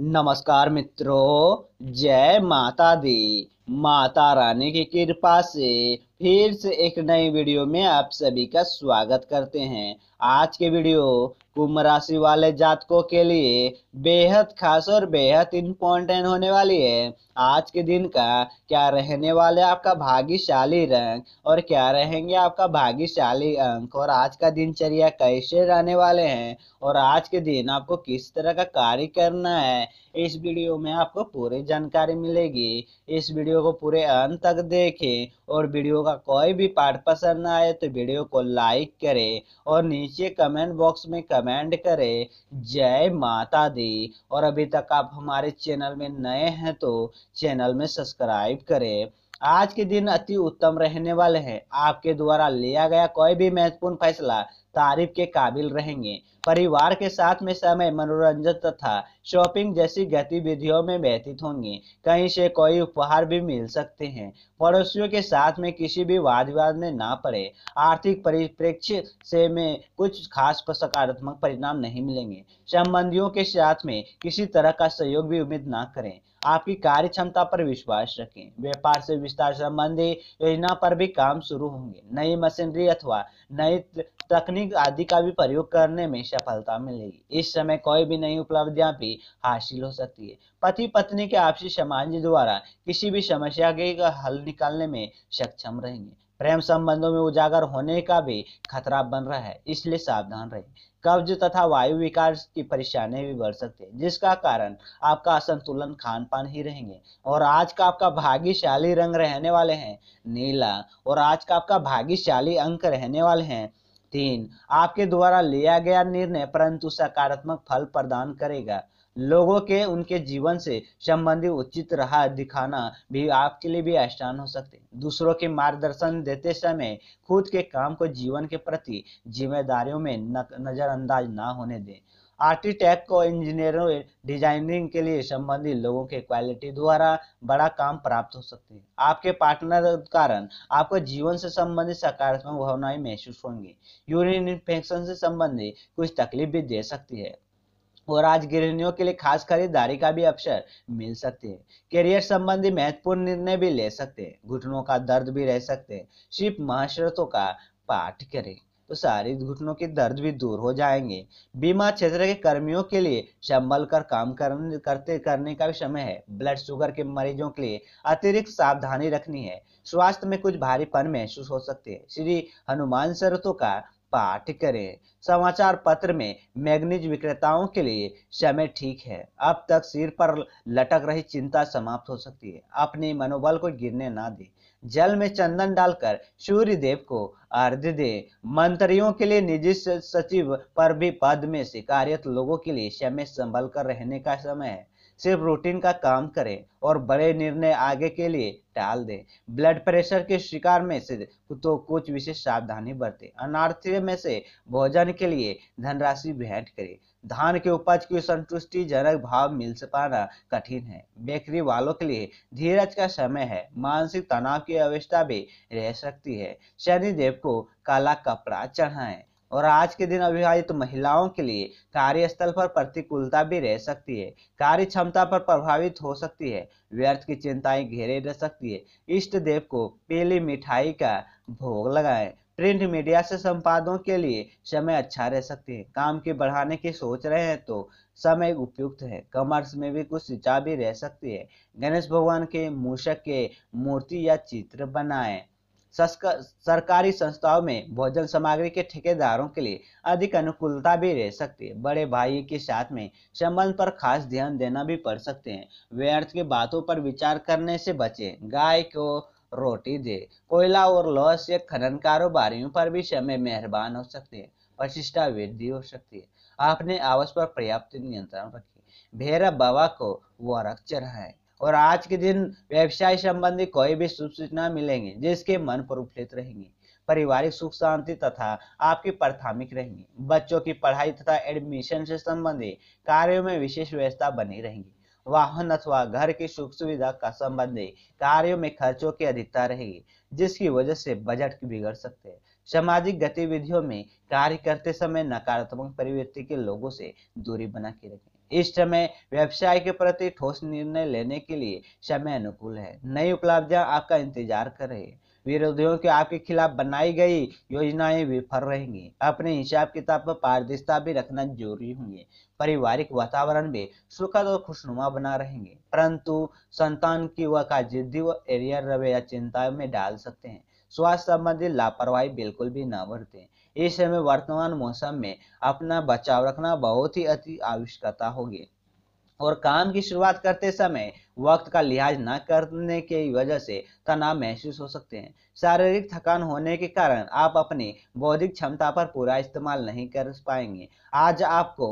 नमस्कार मित्रों जय माता दी माता रानी की कृपा से फिर से एक नई वीडियो में आप सभी का स्वागत करते हैं आज के वीडियो कुंभ राशि वाले जातकों के लिए बेहद खास और बेहद इम्पोर्टेंट होने वाली है आज के दिन का क्या रहने वाले आपका भाग्यशाली रंग और क्या रहेंगे आपका भाग्यशाली अंक और आज का दिनचर्या कैसे रहने वाले हैं और आज के दिन आपको किस तरह का कार्य करना है इस वीडियो में आपको पूरी जानकारी मिलेगी इस वीडियो वीडियो को पूरे अंत तक देखें और वीडियो का कोई भी पार्ट पसंद ना आए तो वीडियो को लाइक करें और नीचे कमेंट बॉक्स में कमेंट करें जय माता दी और अभी तक आप हमारे चैनल में नए हैं तो चैनल में सब्सक्राइब करें आज के दिन अति उत्तम रहने वाले हैं आपके द्वारा लिया गया कोई भी महत्वपूर्ण फैसला तारीफ के काबिल रहेंगे परिवार के साथ में समय मनोरंजन तथा शॉपिंग जैसी गतिविधियों में व्यतीत होंगे कहीं से कोई उपहार भी मिल सकते हैं पड़ोसियों के साथ में किसी भी वाद विवाद में ना पड़े आर्थिक परिप्रेक्ष्य से में कुछ खास सकारात्मक परिणाम नहीं मिलेंगे संबंधियों के साथ में किसी तरह का सहयोग भी उम्मीद ना करें आपकी कार्य क्षमता पर विश्वास रखें व्यापार से विस्तार संबंधी योजना पर भी काम शुरू होंगे नई मशीनरी अथवा नई तकनीक आधुनिक आदि का भी प्रयोग करने में सफलता मिलेगी इस समय कोई भी नई उपलब्धियां भी हासिल हो सकती है पति पत्नी के आपसी समाज द्वारा किसी भी समस्या के हल निकालने में सक्षम रहेंगे प्रेम संबंधों में उजागर होने का भी खतरा बन रहा है इसलिए सावधान रहे कब्ज तथा वायु विकार की परेशानियां भी बढ़ सकती है जिसका कारण आपका असंतुलन खान पान ही रहेंगे और आज का आपका भाग्यशाली रंग रहने वाले हैं नीला और आज का आपका भाग्यशाली अंक रहने वाले हैं तीन आपके द्वारा लिया गया निर्णय परंतु सकारात्मक फल प्रदान करेगा लोगों के उनके जीवन से संबंधित उचित राह दिखाना भी आपके लिए भी आसान हो सकते हैं दूसरों के मार्गदर्शन देते समय खुद के काम को जीवन के प्रति जिम्मेदारियों में नजरअंदाज ना होने दें आर्किटेक्ट को इंजीनियरों डिजाइनिंग के लिए संबंधित लोगों के क्वालिटी द्वारा बड़ा काम प्राप्त हो सकती है आपके पार्टनर कारण आपको जीवन से संबंधित सकारात्मक भावनाएं महसूस होंगी यूरिन इन्फेक्शन से संबंधित कुछ तकलीफ भी दे सकती है और आज गृहणियों के लिए खास खरीदारी का भी अवसर मिल सकते हैं करियर संबंधी महत्वपूर्ण निर्णय भी ले सकते हैं घुटनों का दर्द भी रह सकते हैं सिर्फ महाशरतों का पाठ करें तो सारी घुटनों के दर्द भी दूर हो जाएंगे बीमा क्षेत्र के कर्मियों के लिए संभल कर काम करने, करते करने का भी समय है ब्लड शुगर के मरीजों के लिए अतिरिक्त सावधानी रखनी है स्वास्थ्य में कुछ भारीपन महसूस हो सकते हैं श्री हनुमान शरतों का पाठ करें समाचार पत्र में मैग्नीज विक्रेताओं के लिए समय ठीक है अब तक सिर पर लटक रही चिंता समाप्त हो सकती है अपने मनोबल को गिरने ना दें जल में चंदन डालकर सूर्य देव को अर्घ्य दे मंत्रियों के लिए निजी सचिव पर भी पद में से कार्यरत लोगों के लिए समय संभल कर रहने का समय है सिर्फ रूटीन का काम करें और बड़े निर्णय आगे के लिए टाल दें ब्लड प्रेशर के शिकार में से तो कुछ विशेष सावधानी बरतें अनार्थ में से भोजन के लिए धनराशि भेंट करें धान के उपज की संतुष्टिजनक भाव मिल पाना कठिन है बेकरी वालों के लिए धीरज का समय है मानसिक तनाव की अवस्था भी रह सकती है शनि देव को काला कपड़ा चढ़ाएं और आज के दिन अविवाहित तो महिलाओं के लिए कार्यस्थल पर प्रतिकूलता भी रह सकती है कार्य क्षमता पर प्रभावित हो सकती है व्यर्थ की चिंताएं घेरे रह सकती है इष्ट देव को पीली मिठाई का भोग लगाएं प्रिंट मीडिया से संपादों के लिए समय अच्छा रह सकती है काम के बढ़ाने की सोच रहे हैं तो समय उपयुक्त है कॉमर्स में भी कुछ शिक्षा भी रह सकती है गणेश भगवान के मूषक के मूर्ति या चित्र बनाए सरकारी संस्थाओं में भोजन सामग्री के ठेकेदारों के लिए अधिक अनुकूलता भी रह सकती है बड़े भाई के साथ में संबंध पर खास ध्यान देना भी पड़ सकते हैं व्यर्थ की बातों पर विचार करने से बचें गाय को रोटी दे कोयला और लोह से खनन कारोबारियों पर भी समय मेहरबान हो सकते हैं और शिष्टा वृद्धि हो सकती है आपने आवास पर पर्याप्त नियंत्रण रखी भैरव बाबा को वरक चढ़ाए और आज के दिन व्यवसाय संबंधी कोई भी शुभ सूचना मिलेंगे जिसके मन प्रफुल्लित रहेंगे पारिवारिक सुख शांति तथा आपकी प्राथमिक रहेंगी बच्चों की पढ़ाई तथा एडमिशन से संबंधित कार्यों में विशेष व्यवस्था बनी रहेंगी वाहन अथवा घर की सुख सुविधा का संबंधी कार्यों में खर्चों की अधिकता रहेगी जिसकी वजह से बजट बिगड़ सकते हैं सामाजिक गतिविधियों में कार्य करते समय नकारात्मक परिवृत्ति के लोगों से दूरी बना के रखें इस समय व्यवसाय के प्रति ठोस निर्णय लेने के लिए समय अनुकूल है नई उपलब्धियां आपका इंतजार कर रही है विरोधियों के आपके खिलाफ बनाई गई योजनाएं विफल रहेंगी अपने हिसाब किताब पर पारदर्शिता भी रखना जरूरी होंगे पारिवारिक वातावरण भी सुखद और खुशनुमा बना रहेंगे परंतु संतान की व का जिद्दी व एरिया रवैया चिंता में डाल सकते हैं स्वास्थ्य संबंधी लापरवाही बिल्कुल भी न बरते इस समय वर्तमान मौसम में अपना बचाव रखना बहुत ही अति आवश्यकता होगी और काम की शुरुआत करते समय वक्त का लिहाज न करने की वजह से तनाव महसूस हो सकते हैं शारीरिक थकान होने के कारण आप अपनी बौद्धिक क्षमता पर पूरा इस्तेमाल नहीं कर पाएंगे आज आपको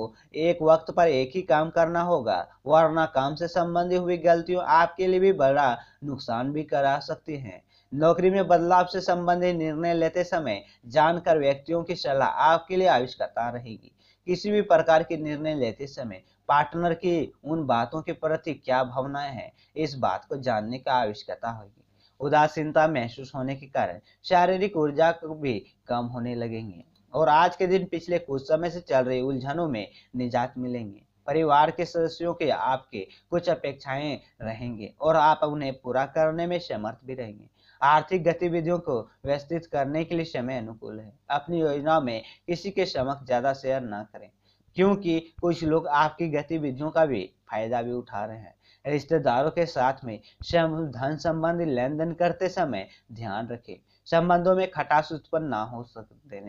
एक वक्त पर एक ही काम करना होगा वरना काम से संबंधित हुई गलतियों आपके लिए भी बड़ा नुकसान भी करा सकती हैं नौकरी में बदलाव से संबंधित निर्णय लेते समय जानकर व्यक्तियों की सलाह आपके लिए आविष्कर्ता रहेगी किसी भी प्रकार के निर्णय लेते समय पार्टनर की उन बातों के प्रति क्या भावनाएं हैं इस बात को जानने का आवश्यकता होगी उदासीनता महसूस होने के कारण शारीरिक ऊर्जा भी कम होने लगेंगे और आज के दिन पिछले कुछ समय से चल रही उलझनों में निजात मिलेंगे परिवार के सदस्यों के आपके कुछ अपेक्षाएं रहेंगे और आप उन्हें पूरा करने में समर्थ भी रहेंगे आर्थिक गतिविधियों को व्यवस्थित करने के लिए समय अनुकूल है अपनी योजनाओं में किसी के समक्ष ज्यादा शेयर न करें क्योंकि कुछ लोग आपकी गतिविधियों का भी फायदा भी उठा रहे हैं रिश्तेदारों के साथ में धन संबंधी लेन देन करते समय ध्यान रखें संबंधों में खटास उत्पन्न ना हो सकते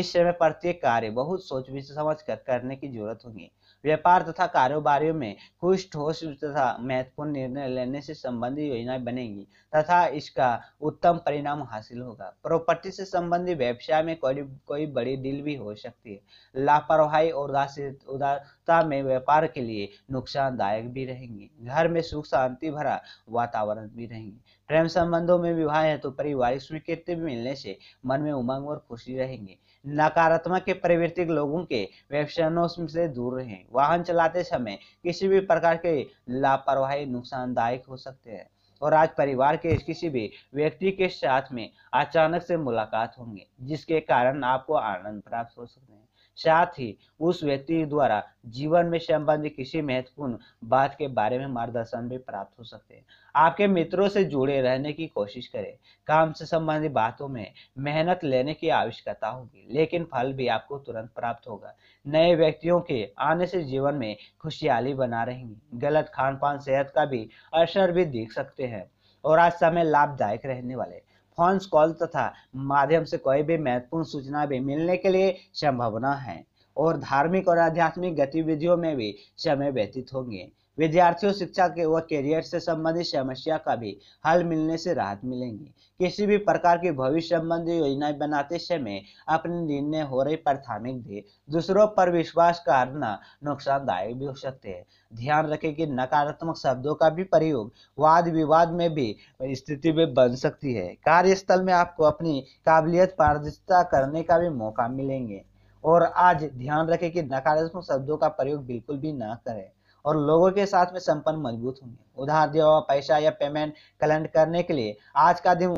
इस समय प्रत्येक कार्य बहुत सोच विच समझ कर करने की जरूरत होगी व्यापार तथा कारोबारियों में कुछ ठोस तथा महत्वपूर्ण निर्णय लेने से संबंधित योजनाएं बनेगी तथा इसका उत्तम परिणाम हासिल होगा प्रॉपर्टी से संबंधित व्यवसाय में कोई कोई बड़ी डील भी हो सकती है लापरवाही और उदारता में व्यापार के लिए नुकसानदायक भी रहेंगी घर में सुख शांति भरा वातावरण भी रहेंगे प्रेम संबंधों में विवाह है तो पारिवारिक स्वीकृति मिलने से मन में उमंग और खुशी रहेंगे नकारात्मक के प्रवृत्ति लोगों के व्यवसायों से दूर रहें वाहन चलाते समय किसी भी प्रकार के लापरवाही नुकसानदायक हो सकते हैं और आज परिवार के किसी भी व्यक्ति के साथ में अचानक से मुलाकात होंगे जिसके कारण आपको आनंद प्राप्त हो सकते हैं साथ ही उस व्यक्ति द्वारा जीवन में संबंधित किसी महत्वपूर्ण बात के बारे में मार्गदर्शन भी प्राप्त हो सकते हैं आपके मित्रों से जुड़े रहने की कोशिश करें काम से संबंधित बातों में मेहनत लेने की आवश्यकता होगी लेकिन फल भी आपको तुरंत प्राप्त होगा नए व्यक्तियों के आने से जीवन में खुशहाली बना रहेंगी गलत खान पान सेहत का भी असर भी देख सकते हैं और आज समय लाभदायक रहने वाले फॉन्स कॉल तथा माध्यम से कोई भी महत्वपूर्ण सूचना भी मिलने के लिए संभावना है और धार्मिक और आध्यात्मिक गतिविधियों में भी समय व्यतीत होंगे विद्यार्थियों शिक्षा के व करियर से संबंधित समस्या का भी हल मिलने से राहत मिलेंगी किसी भी प्रकार की भविष्य संबंधी योजनाएं बनाते समय अपने निर्णय हो रही प्राथमिक भी दूसरों पर विश्वास करना नुकसानदायक भी हो सकते हैं ध्यान रखें कि नकारात्मक शब्दों का भी प्रयोग वाद विवाद में भी स्थिति में बन सकती है कार्यस्थल में आपको अपनी काबिलियत पारदर्शिता करने का भी मौका मिलेंगे और आज ध्यान रखें कि नकारात्मक शब्दों का प्रयोग बिल्कुल भी ना करें और लोगों के साथ में संपन्न मजबूत होंगे उधार दिया हुआ पैसा या पेमेंट कलेक्ट करने के लिए आज का दिन